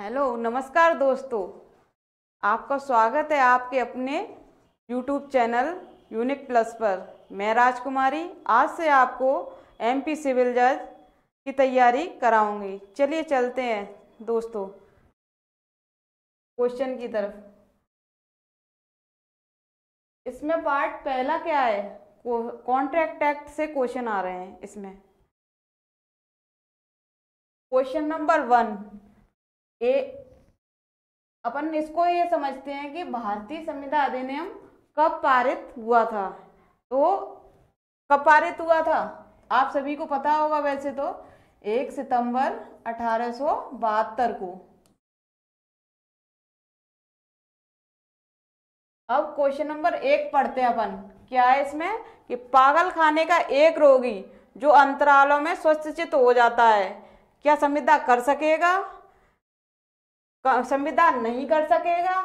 hello नमस्कार दोस्तों आपका स्वागत है आपके अपने यूट्यूब चैनल यूनिक प्लस पर मैं राजकुमारी आज से आपको एमपी सिविल जज की तैयारी कराऊंगी चलिए चलते हैं दोस्तों क्वेश्चन की तरफ इसमें पार्ट पहला क्या है कॉन्ट्रैक्ट एक्ट से क्वेश्चन आ रहे हैं इसमें क्वेश्चन नंबर वन ए अपन इसको ये समझते हैं कि भारतीय संविदा अधिनियम कब पारित हुआ था तो कब पारित हुआ था आप सभी को पता होगा वैसे तो एक सितंबर अठारह को अब क्वेश्चन नंबर एक पढ़ते हैं अपन क्या है इसमें कि पागल खाने का एक रोगी जो अंतरालों में स्वस्थचित हो जाता है क्या संविदा कर सकेगा संविधान नहीं कर सकेगा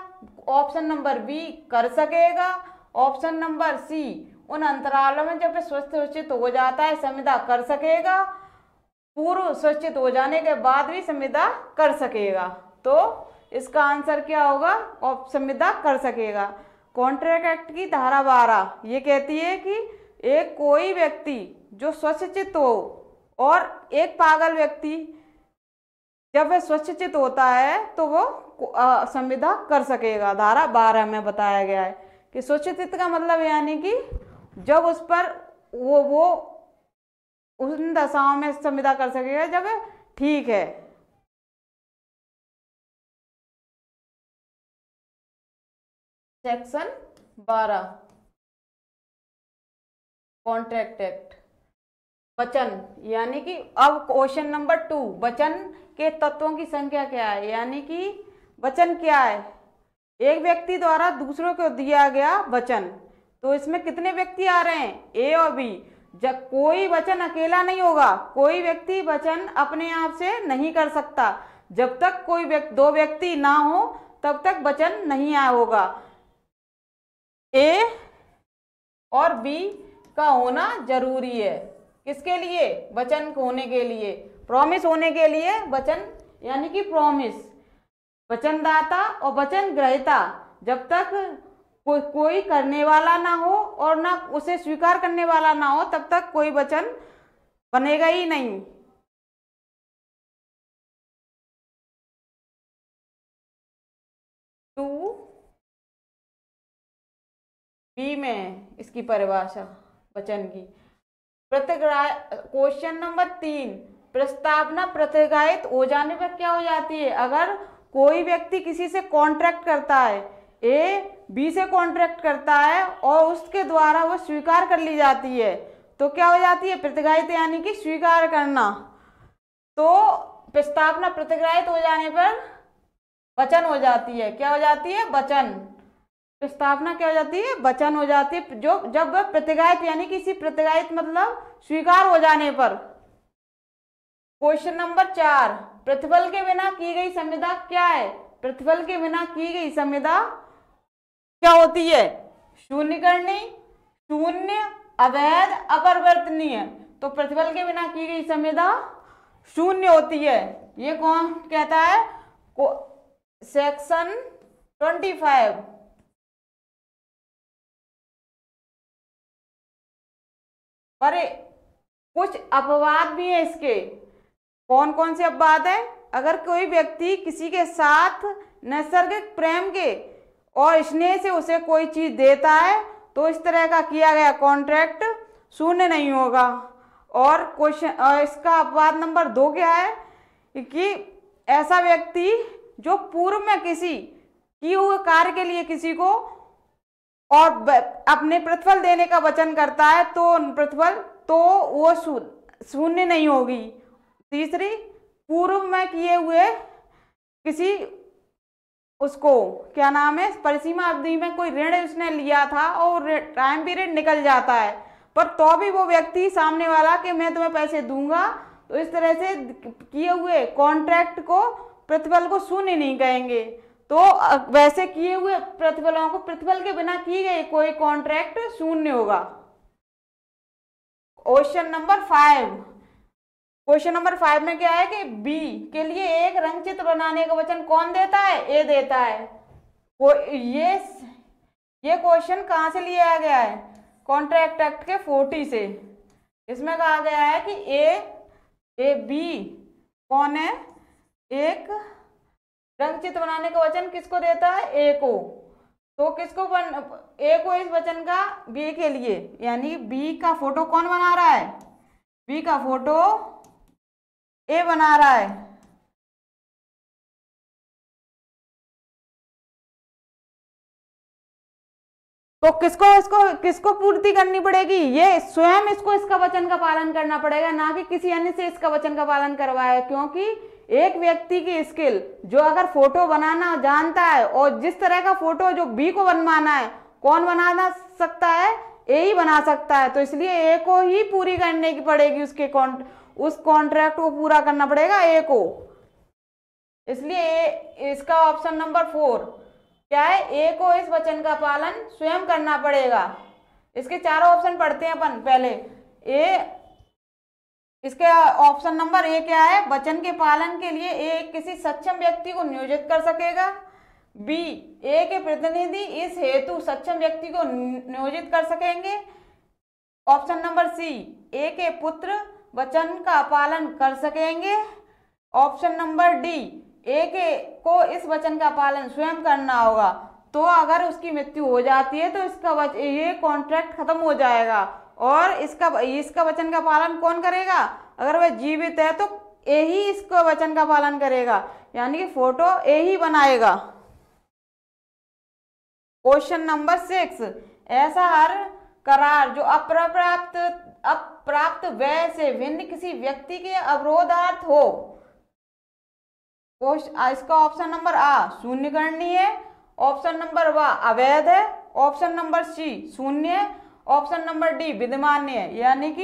ऑप्शन नंबर बी कर सकेगा ऑप्शन नंबर सी उन अंतरालों में जब स्वस्थ सूचित हो जाता है संविदा कर सकेगा पूर्व सूचित हो जाने के बाद भी संविदा कर सकेगा तो इसका आंसर क्या होगा संविदा कर सकेगा कॉन्ट्रैक्ट एक्ट की धारा बारह ये कहती है कि एक कोई व्यक्ति जो स्वच्छित हो और एक पागल व्यक्ति जब वह स्वच्छ होता है तो वो संविदा कर सकेगा धारा बारह में बताया गया है कि स्वच्छ का मतलब यानी कि जब उस पर वो वो उन दशाओं में संविदा कर सकेगा जब ठीक है सेक्शन बारह कॉन्ट्रैक्ट एक्ट वचन यानी कि अब क्वेश्चन नंबर टू वचन के तत्वों की संख्या क्या है यानी कि वचन क्या है एक व्यक्ति द्वारा दूसरों को दिया गया वचन तो इसमें कितने व्यक्ति आ रहे हैं ए और बी जब कोई वचन अकेला नहीं होगा कोई व्यक्ति वचन अपने आप से नहीं कर सकता जब तक कोई व्यक्ति दो व्यक्ति ना हो तब तक वचन नहीं आया होगा ए और बी का होना जरूरी है किसके लिए वचन होने के लिए प्रॉमिस होने के लिए वचन यानी कि प्रॉमिस वचनदाता और वचन ग्रहिता जब तक को, कोई करने वाला ना हो और ना उसे स्वीकार करने वाला ना हो तब तक कोई वचन बनेगा ही नहीं टू बी में इसकी परिभाषा वचन की क्वेश्चन नंबर तीन प्रस्तावना प्रत्यगायित हो जाने पर क्या हो जाती है अगर कोई व्यक्ति किसी से कॉन्ट्रैक्ट करता है ए बी से कॉन्ट्रैक्ट करता है और उसके द्वारा वो स्वीकार कर ली जाती है तो क्या हो जाती है प्रतिगायित यानी कि स्वीकार करना तो प्रस्तावना प्रतिग्राहित हो जाने पर वचन हो जाती है क्या हो जाती है वचन प्रस्तावना क्या हो जाती है वचन हो जाती है जो जब प्रतिगायित यानी किसी प्रतिगायित मतलब स्वीकार हो जाने पर क्वेश्चन नंबर चार प्रतिफल के बिना की गई संविदा क्या है प्रतिफल के बिना की गई संविदा क्या होती है शून्य करनी शून्य अवैध अपरिवर्तनीय तो प्रतिफल के बिना की गई संविदा शून्य होती है ये कौन कहता है सेक्शन ट्वेंटी फाइव पर कुछ अपवाद भी हैं इसके कौन कौन से अपवाद हैं अगर कोई व्यक्ति किसी के साथ नैसर्गिक प्रेम के और स्नेह से उसे कोई चीज़ देता है तो इस तरह का किया गया कॉन्ट्रैक्ट शून्य नहीं होगा और क्वेश्चन इसका अपवाद नंबर दो क्या है कि ऐसा व्यक्ति जो पूर्व में किसी किए हुए कार्य के लिए किसी को और अपने प्रतिफल देने का वचन करता है तो प्रतिफल तो वो शून्य नहीं होगी तीसरी पूर्व में किए हुए किसी उसको क्या नाम है परिसीमा अवधि में कोई ऋण उसने लिया था और टाइम पीरियड निकल जाता है पर तो भी वो व्यक्ति सामने वाला कि मैं तुम्हें पैसे दूंगा तो इस तरह से किए हुए कॉन्ट्रैक्ट को प्रतिफल को शून्य नहीं कहेंगे तो वैसे किए हुए प्रतिफलों को प्रतिफल के बिना किए गए कोई कॉन्ट्रैक्ट शून्य होगा question number five question number five में क्या है कि बी के लिए एक रंग चित्र बनाने का वचन कौन देता है ए देता है वो ये ये क्वेश्चन कहाँ से लिया गया है कॉन्ट्रैक्ट एक्ट के फोर्टी से इसमें कहा गया है कि ए ए बी कौन है एक रंग चित्र बनाने का वचन किसको देता है ए को तो किसको बन ए को इस वचन का बी के लिए यानी बी का फोटो कौन बना रहा है बी का फोटो ए बना रहा है तो किसको इसको किसको पूर्ति करनी पड़ेगी ये स्वयं इसको इसका वचन का पालन करना पड़ेगा ना कि किसी अन्य से इसका वचन का पालन करवाया क्योंकि एक व्यक्ति की स्किल जो अगर फोटो बनाना जानता है और जिस तरह का फोटो जो बी को बनवाना है कौन बनाना सकता है ए ही बना सकता है तो इसलिए ए को ही पूरी करने की पड़ेगी उसके कॉन्ट उस कॉन्ट्रैक्ट को पूरा करना पड़ेगा ए को इसलिए ए इसका ऑप्शन नंबर फोर क्या है ए को इस वचन का पालन स्वयं करना पड़ेगा इसके चारों ऑप्शन पढ़ते हैं अपन पहले ए इसके ऑप्शन नंबर ए क्या है वचन के पालन के लिए ए किसी सक्षम व्यक्ति को नियोजित कर सकेगा बी ए के प्रतिनिधि इस हेतु सक्षम व्यक्ति को नियोजित कर सकेंगे ऑप्शन नंबर सी ए के पुत्र वचन का पालन कर सकेंगे ऑप्शन नंबर डी ए के को इस वचन का पालन स्वयं करना होगा तो अगर उसकी मृत्यु हो जाती है तो इसका ये कॉन्ट्रैक्ट खत्म हो जाएगा और इसका इसका वचन का पालन कौन करेगा अगर वह जीवित है तो यही इसको वचन का पालन करेगा यानी कि फोटो यही बनाएगा क्वेश्चन नंबर सिक्स ऐसा हर करार जो अप्राप्त अप्राप्त व्यय से भिन्न किसी व्यक्ति के अवरोधार्थ हो इसका ऑप्शन नंबर आ शून्य करनी है ऑप्शन नंबर व अवैध है ऑप्शन नंबर सी शून्य ऑप्शन नंबर डी विद्यमान्य है यानी कि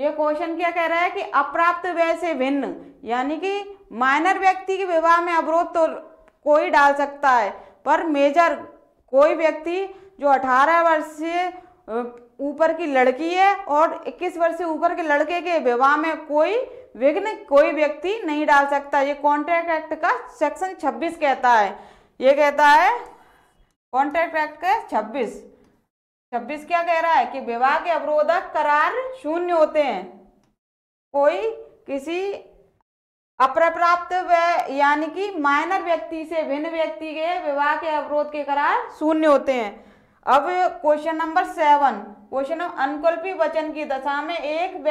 ये क्वेश्चन क्या कह रहा है कि अप्राप्त व्यय से भिन्न यानी कि माइनर व्यक्ति के विवाह में अवरोध तो कोई डाल सकता है पर मेजर कोई व्यक्ति जो 18 वर्ष से ऊपर की लड़की है और 21 वर्ष से ऊपर के लड़के के विवाह में कोई विघ्न कोई व्यक्ति नहीं डाल सकता ये कॉन्ट्रैक्ट एक्ट का सेक्शन 26 कहता है ये कहता है कॉन्ट्रैक्ट एक्ट का 26 छब्बीस क्या कह रहा है कि विवाह के अवरोधक करार शून्य होते हैं कोई किसी अप्राप्त यानी कि माइनर व्यक्ति से भिन्न व्यक्ति के विवाह के अवरोध के करार शून्य होते हैं अब क्वेश्चन नंबर सेवन क्वेश्चन अनुकुल्पी वचन की दशा में एक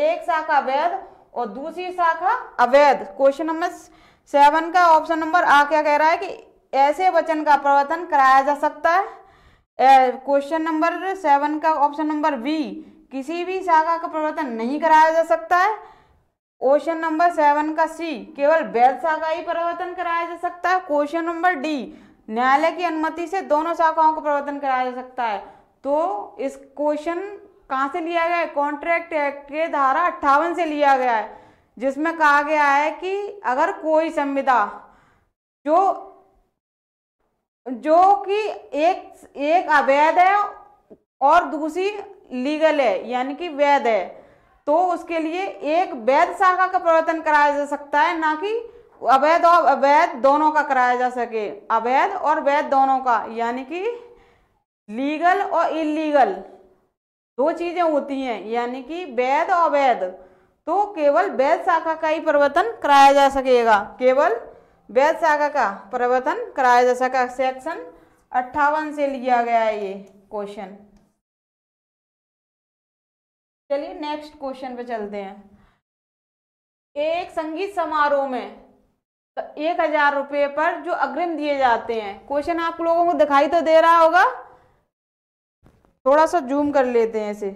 एक शाखा वैध और दूसरी शाखा अवैध क्वेश्चन नंबर सेवन का ऑप्शन नंबर आ क्या कह रहा है कि ऐसे वचन का प्रवर्तन कराया जा सकता है क्वेश्चन नंबर सेवन का ऑप्शन नंबर बी किसी भी शाखा का परिवर्तन नहीं कराया जा सकता है क्वेश्चन नंबर सेवन का सी केवल वैध शाखा ही परिवर्तन कराया जा सकता है क्वेश्चन नंबर डी न्यायालय की अनुमति से दोनों शाखाओं का परिवर्तन कराया जा सकता है तो इस क्वेश्चन कहाँ से लिया गया है कॉन्ट्रैक्ट एक्ट के धारा अट्ठावन से लिया गया है जिसमें कहा गया है कि अगर कोई संविदा जो जो कि एक एक अवैध है और दूसरी लीगल है यानी कि वैध है तो उसके लिए एक वैध शाखा का प्रवर्तन कराया जा सकता है ना कि अवैध और अवैध दोनों का कराया जा सके अवैध और वैध दोनों का यानी कि लीगल और इलीगल दो चीज़ें होती हैं यानी कि वैध और अवैध तो केवल वैध शाखा का ही प्रवर्तन कराया जा सकेगा केवल वैध शाखा का प्रवर्तन कराया जा सका सेक्शन अट्ठावन से लिया गया है ये क्वेश्चन चलिए नेक्स्ट क्वेश्चन पे चलते हैं एक संगीत समारोह में तो एक हजार रुपये पर जो अग्रिम दिए जाते हैं क्वेश्चन आप लोगों को दिखाई तो दे रहा होगा थोड़ा सा जूम कर लेते हैं इसे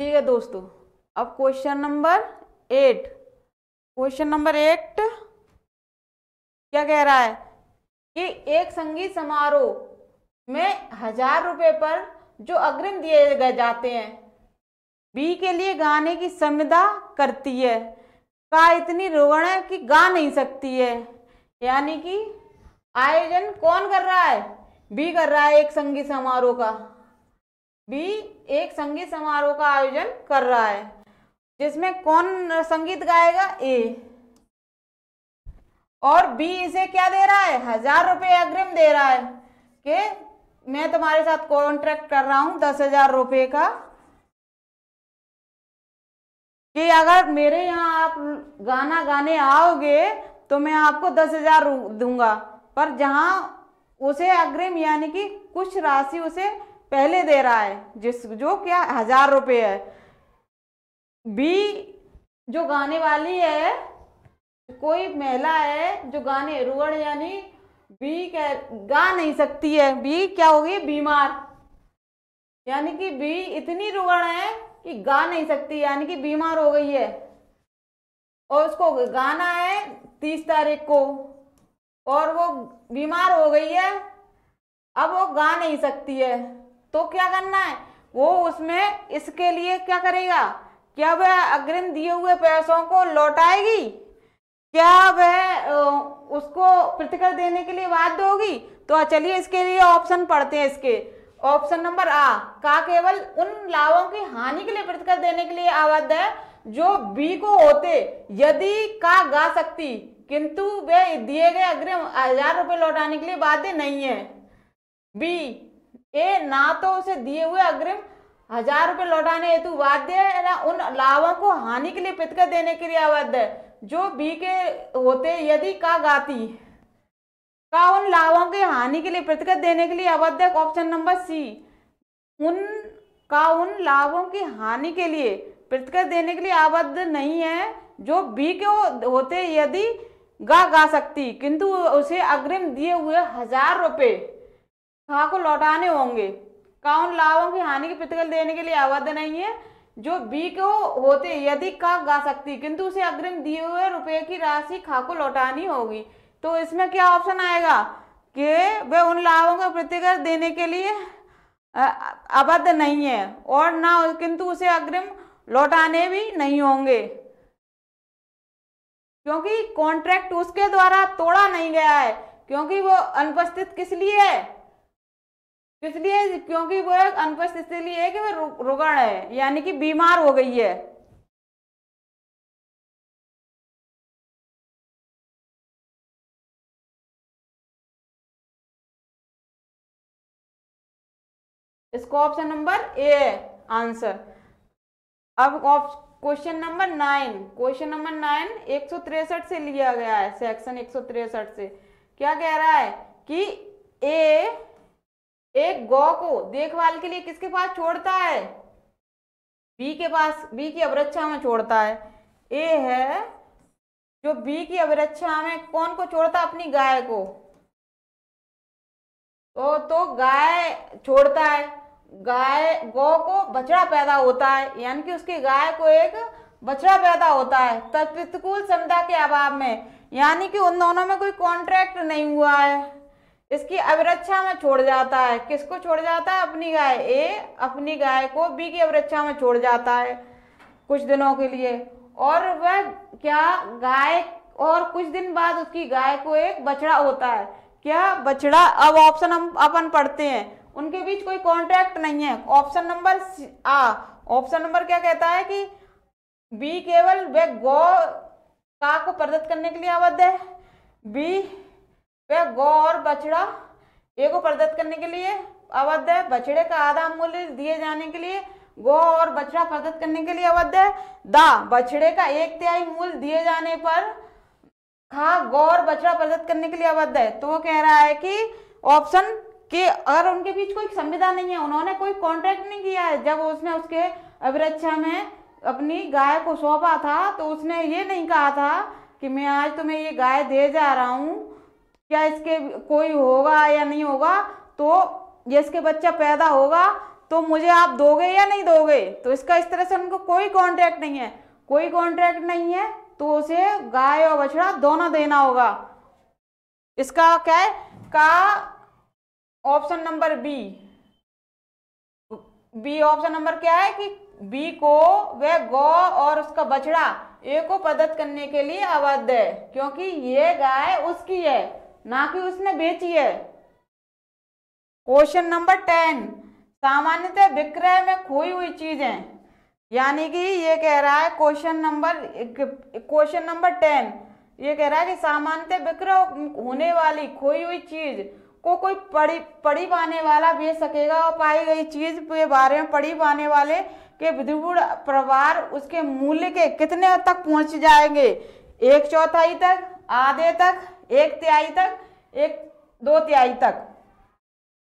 ठीक है दोस्तों अब question number eight question number eight क्या कह रहा है कि एक संगीत समारोह में हजार रुपये पर जो अग्रिम दिए गए जाते हैं बी के लिए गाने की संविदा करती है का इतनी रोगण है कि गा नहीं सकती है यानी कि आयोजन कौन कर रहा है बी कर रहा है एक संगीत समारोह का भी एक संगीत समारोह का आयोजन कर रहा है जिसमें कौन संगीत गाएगा ए और बी इसे क्या दे रहा है हजार रुपये अग्रिम दे रहा है कि मैं तुम्हारे साथ कॉन्ट्रैक्ट कर रहा हूं दस हजार रुपये का कि अगर मेरे यहाँ आप गाना गाने आओगे तो मैं आपको दस हजार दूंगा पर जहां उसे अग्रिम यानी कि कुछ राशि उसे पहले दे रहा है जिस जो क्या हजार रुपये है बी जो गाने वाली है कोई महिला है जो गाने रुअड़ यानी बी कह गा नहीं सकती है बी क्या होगी बीमार यानी कि बी इतनी रुगण है कि गा नहीं सकती यानी कि बीमार हो गई है और उसको गाना है तीस तारीख को और वो बीमार हो गई है अब वो गा नहीं सकती है तो क्या करना है वो उसमें इसके लिए क्या करेगा क्या वह अग्रिम दिए हुए पैसों को लौटाएगी क्या वह उसको प्रतिकर देने के लिए बाध्य होगी तो चलिए इसके लिए ऑप्शन पढ़ते हैं इसके ऑप्शन नंबर आ का केवल उन लाभों की हानि के लिए प्रतिकर देने के लिए आबद्ध है जो बी को होते यदि का गा सकती किंतु वे दिए गए अग्रिम हजार रुपए लौटाने के लिए बाध्य नहीं है बी ए ना तो उसे दिए हुए अग्रिम हजार रुपए लौटाने हेतु वाद्य है ना उन लाभों को हानि के लिए पितकर देने के लिए अवैध है जो बी के होते यदि का गाती का उन लाभों के हानि के लिए पृथक देने के लिए अवैध ऑप्शन नंबर सी उन का उन लाभों की हानि के लिए पृथक देने के लिए आबद्ध नहीं है जो बी के होते यदि गा गा सकती किंतु उसे अग्रिम दिए हुए हजार रुपये हाँ को लौटाने होंगे उन लाभों की हानि की प्रतिकल देने के लिए आबद्ध नहीं है जो बी को होते यदि का गा सकती किंतु उसे अग्रिम दिए हुए रुपए की राशि खा को लौटानी होगी तो इसमें क्या ऑप्शन आएगा कि वे उन लाभों का प्रतिकर देने के लिए अबद्ध नहीं है और ना किंतु उसे अग्रिम लौटाने भी नहीं होंगे क्योंकि कॉन्ट्रैक्ट उसके द्वारा तोड़ा नहीं गया है क्योंकि वो अनुपस्थित किस लिए है इसलिए क्योंकि वो एक अनपस्त इसलिए है कि वह रुगण है यानी कि बीमार हो गई है इसको ऑप्शन नंबर ए आंसर अब question number nine question number nine एक सौ तिरसठ से लिया गया है सेक्शन एक सौ तिरसठ से क्या कह रहा है कि ए एक गौ को देखभाल के लिए किसके पास छोड़ता है बी के पास बी की अवरक्षा में छोड़ता है ए है जो बी की अवरक्षा में कौन को छोड़ता अपनी गाय को तो तो गाय छोड़ता है गाय गौ को बछड़ा पैदा होता है यानी कि उसकी गाय को एक बछड़ा पैदा होता है तत्प्रतिकूल क्षमता के अभाव में यानी कि उन दोनों में कोई कॉन्ट्रैक्ट नहीं हुआ है इसकी अवरक्षा में छोड़ जाता है किसको छोड़ जाता है अपनी गाय ए अपनी गाय को बी की अवरक्षा में छोड़ जाता है कुछ दिनों के लिए और वह क्या गाय और कुछ दिन बाद उसकी गाय को एक बछड़ा होता है क्या बछड़ा अब ऑप्शन हम अपन पढ़ते हैं उनके बीच कोई कॉन्ट्रैक्ट नहीं है ऑप्शन नंबर आ ऑप्शन नंबर क्या कहता है कि बी केवल वह गौ का को प्रदत्त करने के लिए आबद्ध है बी वह गौ और बछड़ा एगो प्रदत्त करने के लिए अवध है बछड़े का आधा मूल्य दिए जाने के लिए गौ और बछड़ा प्रदत्त करने के लिए अवध है दा बछड़े का एक तिहाई मूल्य दिए जाने पर खा गौ और बछड़ा प्रदत्त करने के लिए अवध है तो वो कह रहा है कि ऑप्शन के अगर उनके बीच कोई संविधान नहीं है उन्होंने कोई कॉन्ट्रैक्ट नहीं किया है जब उसने उसके अभिरक्षा में अपनी गाय को सौंपा था तो उसने ये नहीं कहा था कि मैं आज तुम्हें ये गाय दे जा रहा हूँ क्या इसके कोई होगा या नहीं होगा तो ये इसके बच्चा पैदा होगा तो मुझे आप दोगे या नहीं दोगे तो इसका इस तरह से उनको कोई कॉन्ट्रैक्ट नहीं है कोई कॉन्ट्रैक्ट नहीं है तो उसे गाय और बछड़ा दोनों देना होगा इसका क्या है का option number B B option number क्या है कि बी को वह गौ और उसका बछड़ा ए को पदत करने के लिए अवध है क्योंकि ये गाय उसकी है ना कि उसने बेची है क्वेश्चन नंबर टेन सामान्यतः विक्रय में खोई हुई चीजें यानी कि ये कह रहा है question number question number ten ये कह रहा है कि सामान्यतः विक्रय होने वाली खोई हुई चीज को कोई पढ़ी पड़ी पाने वाला बेच सकेगा और पाई गई चीज के बारे में पढ़ी पाने वाले के विधिपूर्ण प्रवार उसके मूल्य के कितने तक पहुंच जाएंगे एक चौथाई तक आधे तक एक तिहाई तक एक दो तिहाई तक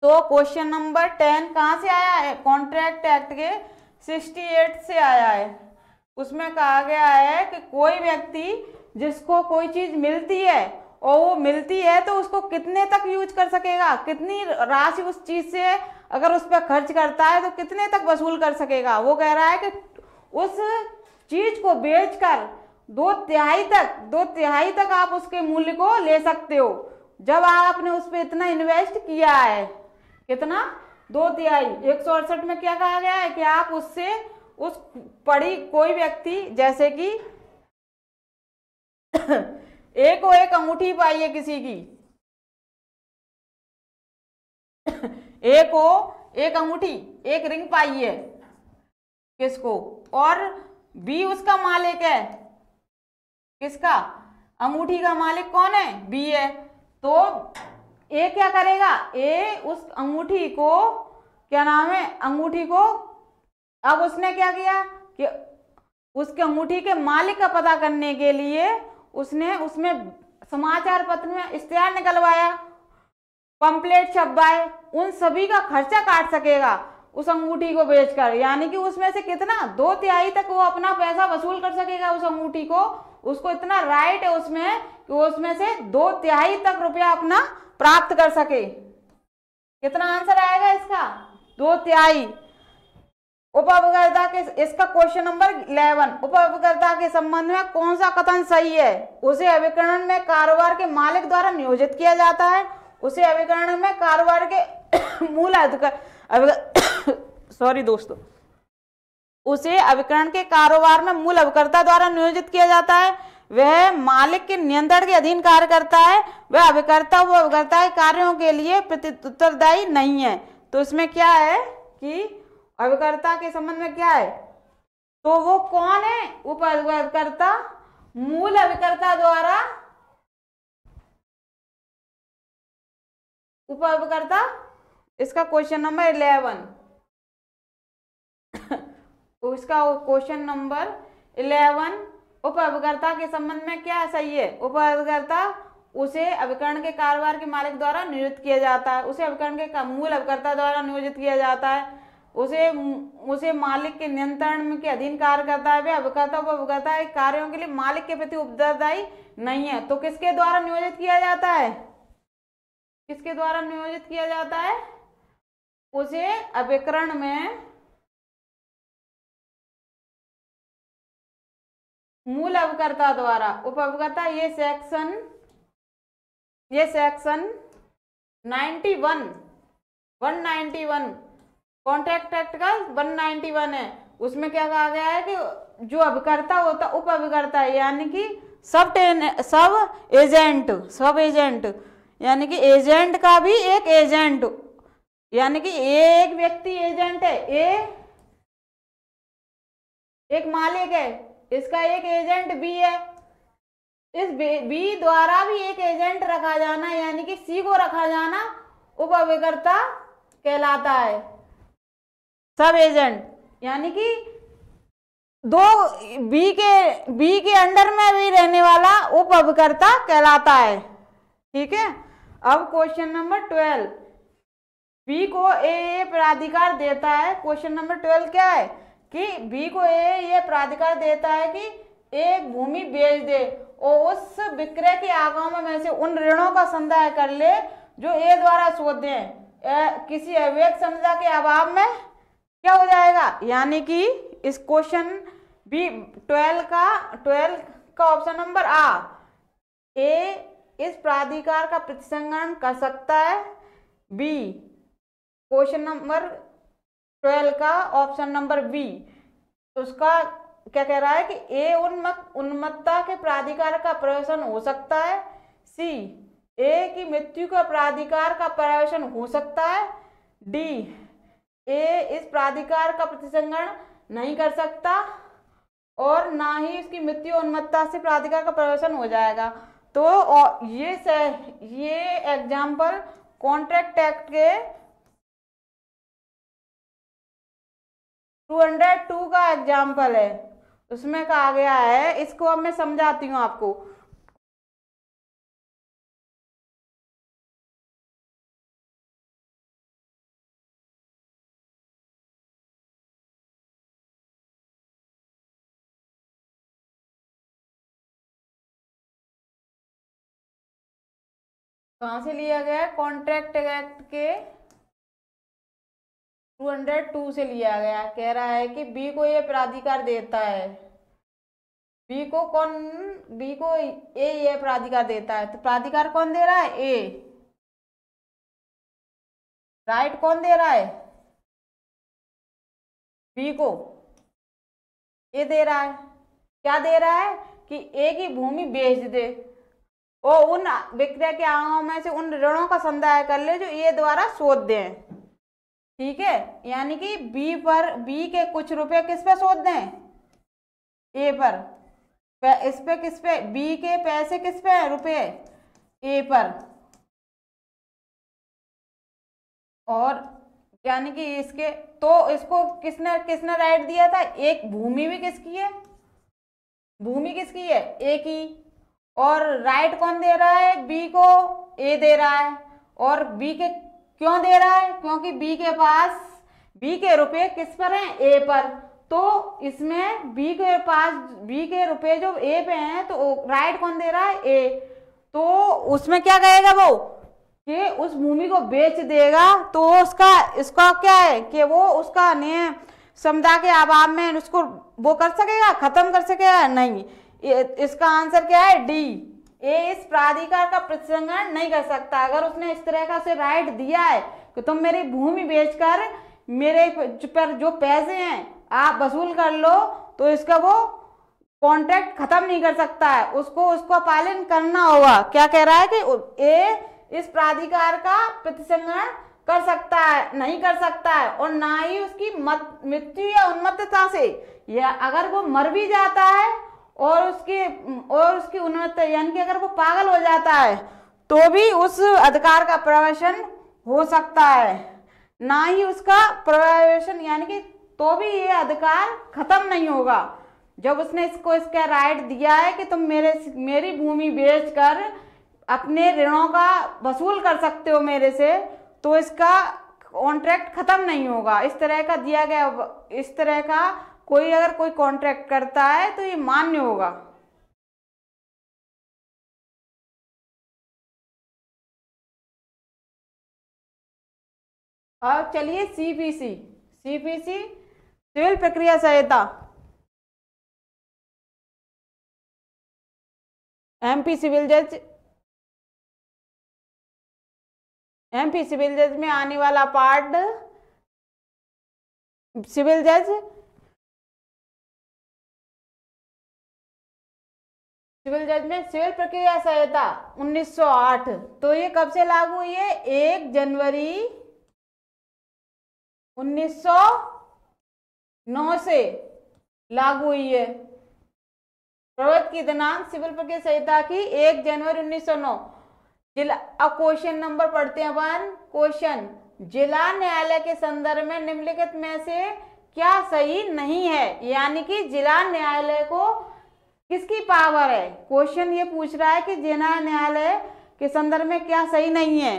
तो क्वेश्चन नंबर टेन कहाँ से आया है कॉन्ट्रैक्ट एक्ट के सिक्सटी एट से आया है उसमें कहा गया है कि कोई व्यक्ति जिसको कोई चीज़ मिलती है और वो मिलती है तो उसको कितने तक यूज कर सकेगा कितनी राशि उस चीज़ से अगर उस पर खर्च करता है तो कितने तक वसूल कर सकेगा वो कह रहा है कि उस चीज़ को बेचकर दो तिहाई तक दो तिहाई तक आप उसके मूल्य को ले सकते हो जब आपने उस पर इतना इन्वेस्ट किया है कितना दो तिहाई एक सौ अड़सठ में क्या कहा गया है कि आप उससे उस पड़ी कोई व्यक्ति जैसे कि एक को एक अंगूठी पाई है किसी की एक ओ एक अंगूठी एक रिंग पाई है किसको और बी उसका मालिक है किसका अंगूठी का मालिक कौन है बी है तो ए क्या करेगा ए उस अंगूठी को क्या नाम है अंगूठी को अब उसने क्या किया कि उसके अंगूठी के मालिक का पता करने के लिए उसने उसमें समाचार पत्र में इश्तेहार निकलवाया पंपलेट छपवाए उन सभी का खर्चा काट सकेगा उस अंगूठी को बेचकर यानी कि उसमें से कितना दो तिहाई तक वो अपना पैसा वसूल कर सकेगा उस अंगूठी को उसको इतना राइट है उसमें कि उसमें से दो तिहाई तक रुपया अपना प्राप्त कर सके कितना आंसर आएगा इसका दो तिहाई उपभोक्ता के इसका क्वेश्चन नंबर इलेवन उपभोक्ता के संबंध में कौन सा कथन सही है उसे अभिकरण में कारोबार के मालिक द्वारा नियोजित किया जाता है उसे अभिकरण में कारोबार के मूल अधिकार सॉरी दोस्तों उसे अभिकरण के कारोबार में मूल अभिकर्ता द्वारा नियोजित किया जाता है वह मालिक के नियंत्रण के अधीन कार्य करता है वह अभिकर्ता वो अभिकर्ता के कार्यों के लिए उत्तरदायी नहीं है तो इसमें क्या है कि अभिकर्ता के संबंध में क्या है तो वो कौन है उप अभिकर्ता मूल अभिकर्ता द्वारा उप अभिकर्ता इसका क्वेश्चन नंबर इलेवन उसका तो क्वेश्चन नंबर इलेवन उप अभिकर्ता के संबंध में क्या सही है उप अभिकर्ता उसे अभिकरण के कारोबार के मालिक द्वारा नियोजित किया जाता है उसे अभिकरण के मूल अभिकर्ता द्वारा नियोजित किया जाता है उसे उसे मालिक के नियंत्रण के अधीन कार्य करता है वे अभिकर्ता उप अभिकर्ता कार्यों के लिए मालिक के प्रति उपदायी नहीं है तो किसके द्वारा नियोजित किया जाता है किसके द्वारा नियोजित किया जाता है उसे अभिकरण में मूल अवकर्ता द्वारा उप अवकर्ता ये सेक्शन ये सेक्शन 91 191 कॉन्ट्रैक्ट एक्ट का 191 है उसमें क्या कहा गया है कि जो अभिकर्ता होता उप अभिकर्ता यानी कि सब टेन सब एजेंट सब एजेंट यानी कि एजेंट का भी एक एजेंट यानी कि एक व्यक्ति एजेंट है ए एक मालिक है इसका एक एजेंट बी है इस बी द्वारा भी एक एजेंट रखा जाना यानी कि सी को रखा जाना उपविकर्ता कहलाता है सब एजेंट यानी कि दो बी के बी के अंडर में भी रहने वाला उपविकर्ता कहलाता है ठीक है अब क्वेश्चन नंबर ट्वेल्व बी को ए प्राधिकार देता है क्वेश्चन नंबर ट्वेल्व क्या है कि बी को ए ये प्राधिकार देता है कि एक भूमि बेच दे और उस विक्रय के आगमन में से उन ऋणों का संदाय कर ले जो ए द्वारा शोध दें किसी अवेक समझा के अभाव में क्या हो जाएगा यानी कि इस क्वेश्चन बी ट्वेल्व का ट्वेल्व का ऑप्शन नंबर आ ए इस प्राधिकार का प्रतिसंगण कर सकता है बी क्वेश्चन नंबर ट्वेल्व का ऑप्शन नंबर बी उसका क्या कह रहा है कि ए उन्मत उन्मत्ता के प्राधिकार का प्रवेशन हो सकता है सी ए की मृत्यु का प्राधिकार का प्रवेशन हो सकता है डी ए इस प्राधिकार का प्रतिसंगण नहीं कर सकता और ना ही इसकी मृत्यु उन्मत्ता से प्राधिकार का प्रवेशन हो जाएगा तो ये ये एग्जाम्पल कॉन्ट्रैक्ट एक्ट के टू हंड्रेड टू का एग्जाम्पल है उसमें कहा गया है इसको अब मैं समझाती हूँ आपको कहाँ से लिया गया है कॉन्ट्रैक्ट एक्ट के टू हंड्रेड टू से लिया गया कह रहा है कि बी को ये प्राधिकार देता है बी को कौन बी को ए ये प्राधिकार देता है तो प्राधिकार कौन दे रहा है ए राइट कौन दे रहा है बी को ए दे रहा है क्या दे रहा है कि ए की भूमि बेच दे और उन विक्रय के आंगों में से उन ऋणों का संदाय कर ले जो ए द्वारा शोध दें ठीक है यानी कि बी पर बी के कुछ रुपए किस पे सोच दें ए पर इस पे किस पे बी के पैसे किस पे रुपए ए पर और यानी कि इसके तो इसको किसने किसने राइट दिया था एक भूमि भी किसकी है भूमि किसकी है ए की और राइट कौन दे रहा है बी को ए दे रहा है और बी के क्यों दे रहा है क्योंकि बी के पास बी के रुपए किस पर हैं ए पर तो इसमें बी के पास बी के रुपए जो ए पे हैं तो राइट कौन दे रहा है ए तो उसमें क्या कहेगा वो कि उस भूमि को बेच देगा तो उसका इसका क्या है कि वो उसका नियम समझा के अभाव में उसको वो कर सकेगा खत्म कर सकेगा नहीं इसका आंसर क्या है डी ए इस प्राधिकार का प्रसंगण नहीं कर सकता अगर उसने इस तरह का उसे राइट दिया है कि तुम मेरी भूमि बेचकर मेरे पर जो पैसे हैं आप वसूल कर लो तो इसका वो कॉन्ट्रैक्ट खत्म नहीं कर सकता है उसको उसको पालन करना होगा क्या कह रहा है कि ए इस प्राधिकार का प्रतिसंगण कर सकता है नहीं कर सकता है और ना ही उसकी मृत्यु या उन्मत्तता से या अगर वो मर भी जाता है और उसकी और उसकी उन्नत यानी कि अगर वो पागल हो जाता है तो भी उस अधिकार का प्रवेशन हो सकता है ना ही उसका प्रवेशन यानी कि तो भी ये अधिकार खत्म नहीं होगा जब उसने इसको इसका राइट दिया है कि तुम मेरे मेरी भूमि बेच कर अपने ऋणों का वसूल कर सकते हो मेरे से तो इसका कॉन्ट्रैक्ट खत्म नहीं होगा इस तरह का दिया गया इस तरह का कोई अगर कोई कॉन्ट्रैक्ट करता है तो ये मान्य होगा अब चलिए सीपीसी सीपीसी सिविल प्रक्रिया सहायता एमपी सिविल जज एमपी सिविल जज में आने वाला पार्ट सिविल जज सिविल जज में सिविल प्रक्रिया संहिता 1908 तो ये कब से लागू हुई है एक जनवरी 1909 से लागू हुई है प्रवत की दिनांक सिविल प्रक्रिया संहिता की एक जनवरी 1909 जिला अब क्वेश्चन नंबर पढ़ते हैं वन क्वेश्चन जिला न्यायालय के संदर्भ में निम्नलिखित में से क्या सही नहीं है यानी कि जिला न्यायालय को किसकी पावर है क्वेश्चन ये पूछ रहा है कि जेना न्यायालय के संदर्भ में क्या सही नहीं है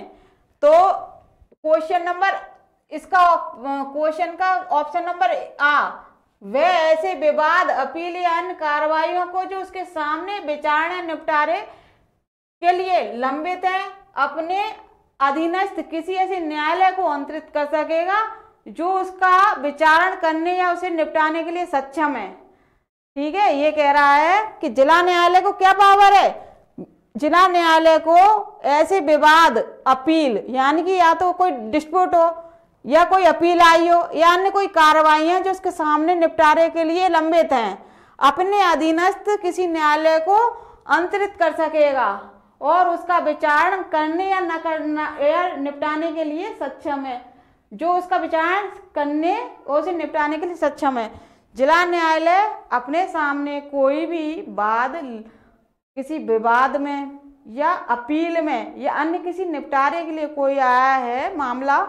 तो क्वेश्चन नंबर इसका क्वेश्चन का ऑप्शन नंबर आ वे ऐसे विवाद अपील या अन्य कार्रवाइयों को जो उसके सामने विचारण निपटारे के लिए लंबित है अपने अधीनस्थ किसी ऐसे न्यायालय को अंतरित कर सकेगा जो उसका विचारण करने या उसे निपटाने के लिए सक्षम है ठीक है ये कह रहा है कि जिला न्यायालय को क्या पावर है जिला न्यायालय को ऐसे विवाद अपील यानी कि या तो कोई डिस्प्यूट हो या कोई अपील आई हो या अन्य कोई कार्रवाई है जो उसके सामने निपटारे के लिए लंबित हैं अपने अधीनस्थ किसी न्यायालय को अंतरित कर सकेगा और उसका विचारण करने या न करना या निपटाने के लिए सक्षम है जो उसका विचारण करने और उसे निपटाने के लिए सक्षम है जिला न्यायालय अपने सामने कोई भी बाद किसी विवाद में या अपील में या अन्य किसी निपटारे के लिए कोई आया है मामला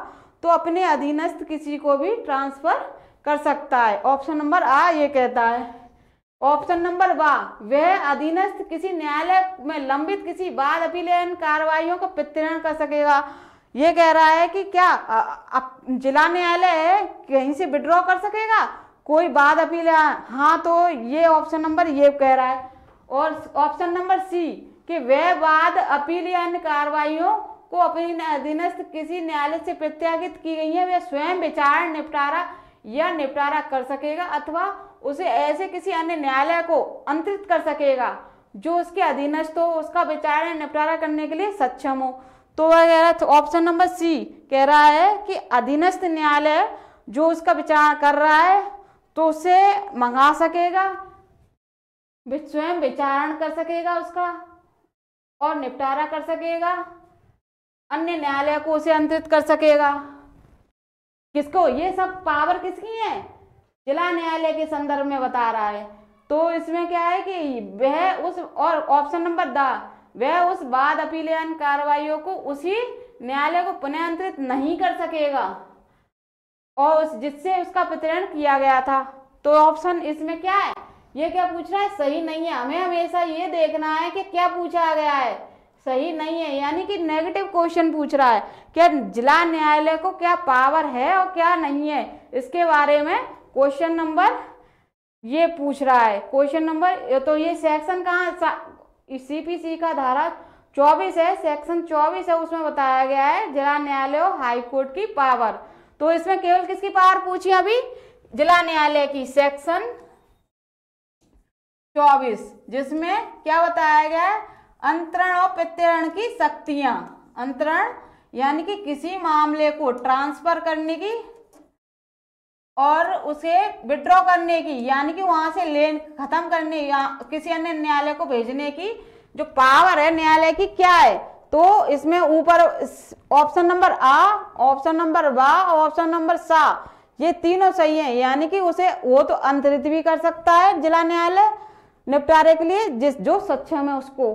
तो अपने अधीनस्थ किसी को भी ट्रांसफ़र कर सकता है ऑप्शन नंबर आ ये कहता है ऑप्शन नंबर बा वह अधीनस्थ किसी न्यायालय में लंबित किसी बाद अपील या कार्रवाइयों का प्रत्यरण कर सकेगा ये कह रहा है कि क्या जिला न्यायालय कहीं से विड्रॉ कर सकेगा कोई बात अपील है हाँ तो ये ऑप्शन नंबर ये कह रहा है और ऑप्शन नंबर सी कि वह बाद अपील या अन्य कार्रवाइयों को अपनी अधीनस्थ किसी न्यायालय से प्रत्यागित की गई है वह स्वयं विचार निपटारा या निपटारा कर सकेगा अथवा उसे ऐसे किसी अन्य न्यायालय को अंतरित कर सकेगा जो उसके अधीनस्थ हो उसका विचार या निपटारा करने के लिए सक्षम हो तो वह कह रहा है ऑप्शन नंबर सी कह रहा है कि अधीनस्थ न्यायालय जो उसका विचार कर रहा है तो उसे मंगा सकेगा स्वयं विचारण कर सकेगा उसका और निपटारा कर सकेगा अन्य न्यायालय को उसे अंतरित कर सकेगा किसको ये सब पावर किसकी है जिला न्यायालय के संदर्भ में बता रहा है तो इसमें क्या है कि वह उस और ऑप्शन नंबर द वह उस बाद अपीलियन कार्रवाइयों को उसी न्यायालय को पुनः अंतरित नहीं कर सकेगा और उस जिससे उसका वितरण किया गया था तो ऑप्शन इसमें क्या है ये क्या पूछ रहा है सही नहीं है हमें हमेशा ये देखना है कि क्या पूछा गया है सही नहीं है यानी कि नेगेटिव क्वेश्चन पूछ रहा है क्या जिला न्यायालय को क्या पावर है और क्या नहीं है इसके बारे में क्वेश्चन नंबर ये पूछ रहा है क्वेश्चन नंबर तो ये सेक्शन कहाँ सीपीसी का धारा चौबीस है सेक्शन चौबीस है उसमें बताया गया है जिला न्यायालय और हाईकोर्ट की पावर तो इसमें केवल किसकी पावर पूछी अभी जिला न्यायालय की सेक्शन चौबीस जिसमें क्या बताया गया है अंतरण और प्रत्यरण की शक्तियां अंतरण यानी कि किसी मामले को ट्रांसफर करने की और उसे विड्रॉ करने की यानी कि वहां से लेन खत्म करने या किसी अन्य न्यायालय को भेजने की जो पावर है न्यायालय की क्या है तो इसमें ऊपर ऑप्शन नंबर आ ऑप्शन नंबर वा ऑप्शन नंबर सा ये तीनों सही हैं यानी कि उसे वो तो अंतरित भी कर सकता है जिला न्यायालय निपटारे के लिए जिस जो सक्षम है उसको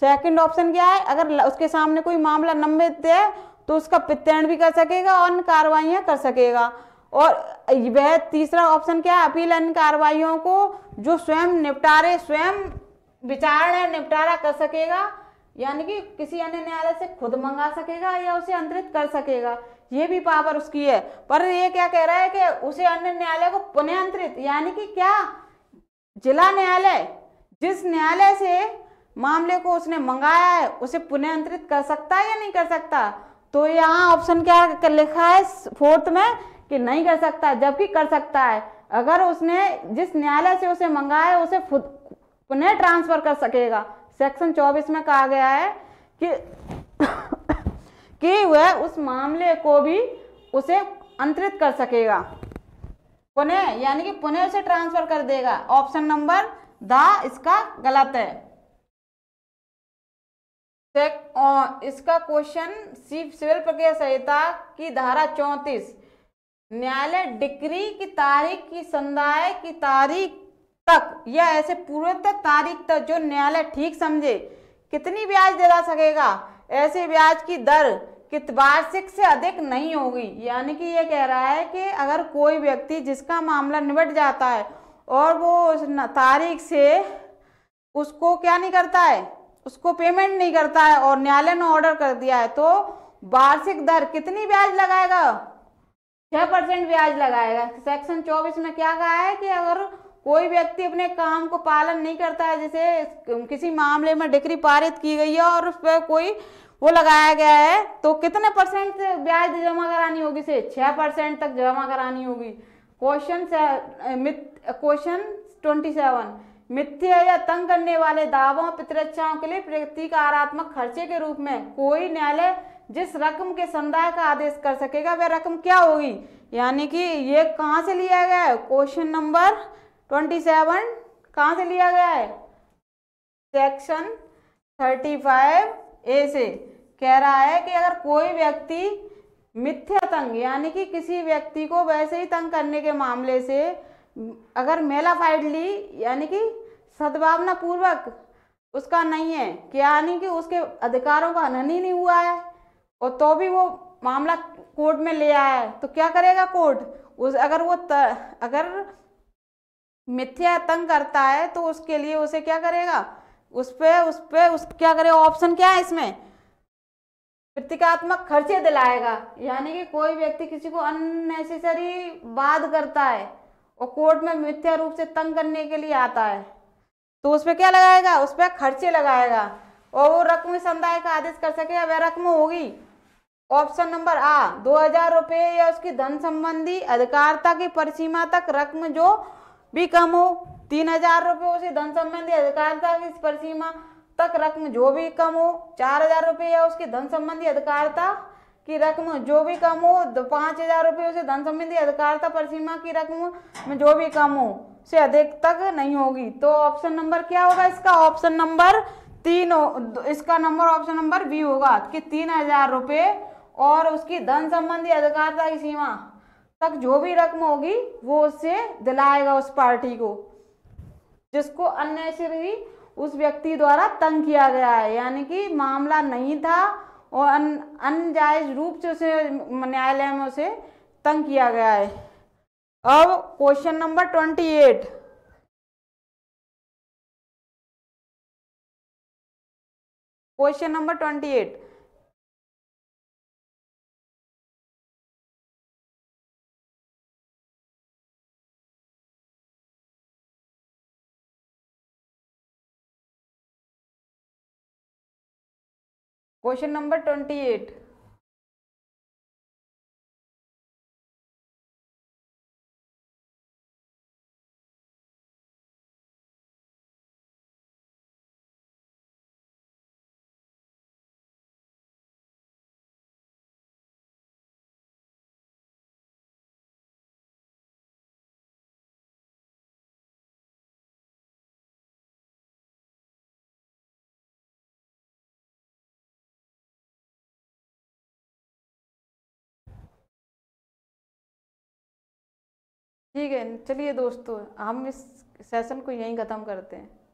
सेकंड ऑप्शन क्या है अगर उसके सामने कोई मामला लंबित है तो उसका प्रत्ययन भी कर सकेगा और अन्य कार्रवाइयाँ कर सकेगा और वह तीसरा ऑप्शन क्या है अपील अन्य कार्रवाइयों को जो स्वयं निपटारे स्वयं विचारण निपटारा कर सकेगा यानी कि किसी अन्य न्यायालय से खुद मंगा सकेगा या उसे अंतरित कर सकेगा ये भी पावर उसकी है पर ये क्या कह रहा है कि उसे अन्य न्यायालय को पुनः अंतरित यानी कि क्या जिला न्यायालय जिस न्यायालय से मामले को उसने मंगाया है उसे पुनः अंतरित कर सकता है या नहीं कर सकता तो यहाँ ऑप्शन क्या कर लिखा है फोर्थ में कि नहीं कर सकता जबकि कर सकता है अगर उसने जिस न्यायालय से उसे मंगाया है उसे खुद पुनः ट्रांसफर कर सकेगा सेक्शन 24 में कहा गया है कि कि वह उस मामले को भी उसे अंतरित कर सकेगा पुनः यानी कि पुनः उसे ट्रांसफर कर देगा ऑप्शन नंबर द इसका गलत है इसका क्वेश्चन सिविल प्रक्रिया संहिता की धारा चौंतीस न्यायालय डिक्री की तारीख की संदाय की तारीख तक या ऐसे पूर्वोत्तर तारीख तक जो न्यायालय ठीक समझे कितनी ब्याज दिला सकेगा ऐसे ब्याज की दर कित वार्षिक से अधिक नहीं होगी यानी कि यह कह रहा है कि अगर कोई व्यक्ति जिसका मामला निबट जाता है और वो उस तारीख से उसको क्या नहीं करता है उसको पेमेंट नहीं करता है और न्यायालय ने ऑर्डर कर दिया है तो वार्षिक दर कितनी ब्याज लगाएगा छः परसेंट ब्याज लगाएगा सेक्शन चौबीस में क्या कहा है कि अगर कोई व्यक्ति अपने काम को पालन नहीं करता है जैसे किसी मामले में डिग्री पारित की गई है और उस पर कोई वो लगाया गया है तो कितने परसेंट ब्याज जमा करानी होगी से छः परसेंट तक जमा करानी होगी क्वेश्चन क्वेश्चन ट्वेंटी सेवन मिथ्य या तंग करने वाले दावों प्रतिरक्षाओं के लिए प्रतीकारात्मक खर्चे के रूप में कोई न्यायालय जिस रकम के संदाय का आदेश कर सकेगा वह रकम क्या होगी यानी कि ये कहाँ से लिया गया है क्वेश्चन नंबर ट्वेंटी सेवन कहाँ से लिया गया है सेक्शन थर्टी फाइव ए से कह रहा है कि अगर कोई व्यक्ति मिथ्या तंग यानी कि किसी व्यक्ति को वैसे ही तंग करने के मामले से अगर मेलाफाइडली यानी कि सद्भावना पूर्वक उसका नहीं है यानी कि उसके अधिकारों का हनन ही नहीं हुआ है और तो भी वो मामला कोर्ट में ले आया है तो क्या करेगा कोर्ट उस अगर वो त, अगर मिथ्या तंग करता है तो उसके लिए उसे क्या करेगा उस पर उस पर उस क्या करेगा ऑप्शन क्या है इसमें प्रतीकात्मक खर्चे दिलाएगा यानी कि कोई व्यक्ति किसी को अननेसेसरी बाध करता है और कोर्ट में मिथ्या रूप से तंग करने के लिए आता है तो उस पर क्या लगाएगा उस पर खर्चे लगाएगा और वो रकम समुदाय का आदेश कर सके वह रकम होगी ऑप्शन नंबर आ दो हजार रुपये या उसकी धन संबंधी अधिकारता की परिसीमा तक रकम जो भी कम हो तीन हजार रुपये उसे धन संबंधी अधिकारिता की परिसीमा तक रकम जो भी कम हो चार हजार रुपये या उसके धन संबंधी अधिकारिता की रकम जो भी कम हो पाँच हजार रुपये उसे धन संबंधी अधिकारिता परिसीमा की रकम जो भी कम हो से अधिक तक नहीं होगी तो ऑप्शन नंबर क्या होगा इसका ऑप्शन नंबर तीन इसका नंबर ऑप्शन नंबर बी होगा कि तीन हजार रुपये और उसकी धन संबंधी अधिकारिता की सीमा तक जो भी रकम होगी वो उससे दिलाएगा उस पार्टी को जिसको अननेसेसरी उस व्यक्ति द्वारा तंग किया गया है यानी कि मामला नहीं था और अन अनजायज रूप से उसे न्यायालय में उसे तंग किया गया है अब question number twenty eight question number twenty eight question number twenty eight ठीक है चलिए दोस्तों हम इस सेशन को यहीं ख़त्म करते हैं